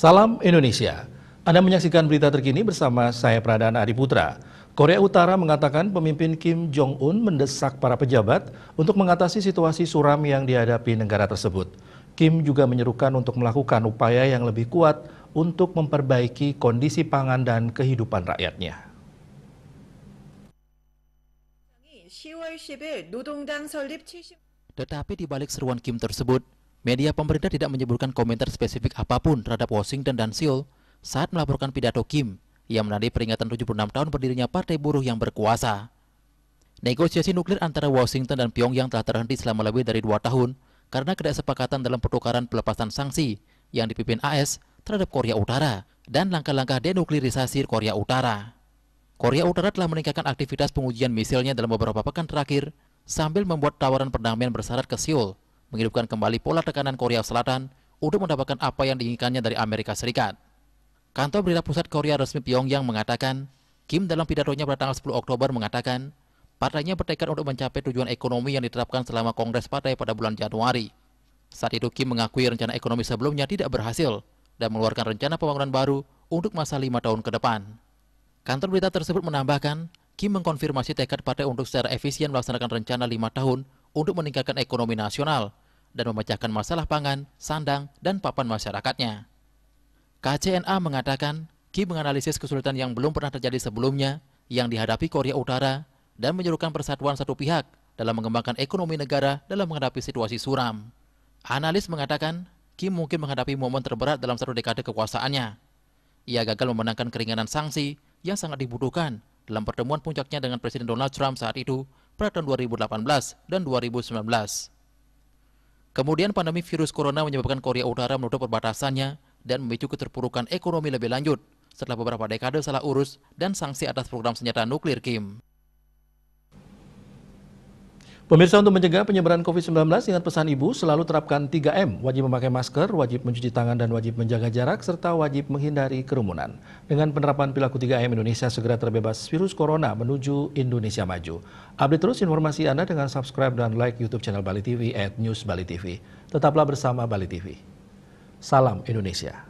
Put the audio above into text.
Salam Indonesia. Anda menyaksikan berita terkini bersama saya Pradana Adiputra. Korea Utara mengatakan pemimpin Kim Jong-un mendesak para pejabat untuk mengatasi situasi suram yang dihadapi negara tersebut. Kim juga menyerukan untuk melakukan upaya yang lebih kuat untuk memperbaiki kondisi pangan dan kehidupan rakyatnya. Tetapi di balik seruan Kim tersebut, Media pemerintah tidak menyebutkan komentar spesifik apapun terhadap Washington dan Seoul saat melaporkan pidato Kim yang menandai peringatan 76 tahun berdirinya Partai Buruh yang berkuasa. Negosiasi nuklir antara Washington dan Pyongyang telah terhenti selama lebih dari dua tahun karena kesepakatan dalam pertukaran pelepasan sanksi yang dipimpin AS terhadap Korea Utara dan langkah-langkah denuklirisasi Korea Utara. Korea Utara telah meningkatkan aktivitas pengujian misilnya dalam beberapa pekan terakhir sambil membuat tawaran perdamaian bersyarat ke Seoul menghidupkan kembali pola tekanan Korea Selatan untuk mendapatkan apa yang diinginkannya dari Amerika Serikat. Kantor Berita Pusat Korea resmi Pyongyang mengatakan, Kim dalam pidatonya pada tanggal 10 Oktober mengatakan, partainya bertekad untuk mencapai tujuan ekonomi yang diterapkan selama Kongres Partai pada bulan Januari. Saat itu Kim mengakui rencana ekonomi sebelumnya tidak berhasil dan mengeluarkan rencana pembangunan baru untuk masa lima tahun ke depan. Kantor berita tersebut menambahkan, Kim mengkonfirmasi tekad partai untuk secara efisien melaksanakan rencana lima tahun untuk meningkatkan ekonomi nasional dan memecahkan masalah pangan, sandang, dan papan masyarakatnya. KCNA mengatakan, Ki menganalisis kesulitan yang belum pernah terjadi sebelumnya yang dihadapi Korea Utara dan menyerukan persatuan satu pihak dalam mengembangkan ekonomi negara dalam menghadapi situasi suram. Analis mengatakan, Kim mungkin menghadapi momen terberat dalam satu dekade kekuasaannya. Ia gagal memenangkan keringanan sanksi yang sangat dibutuhkan dalam pertemuan puncaknya dengan Presiden Donald Trump saat itu pada tahun 2018 dan 2019. Kemudian pandemi virus corona menyebabkan Korea Utara menutup perbatasannya dan memicu keterpurukan ekonomi lebih lanjut setelah beberapa dekade salah urus dan sanksi atas program senjata nuklir Kim. Pemirsa untuk mencegah penyebaran COVID-19, ingat pesan Ibu selalu terapkan 3M, wajib memakai masker, wajib mencuci tangan dan wajib menjaga jarak, serta wajib menghindari kerumunan. Dengan penerapan perilaku 3M, Indonesia segera terbebas virus corona menuju Indonesia Maju. Update terus informasi Anda dengan subscribe dan like YouTube channel Bali TV at News Bali TV. Tetaplah bersama Bali TV. Salam Indonesia.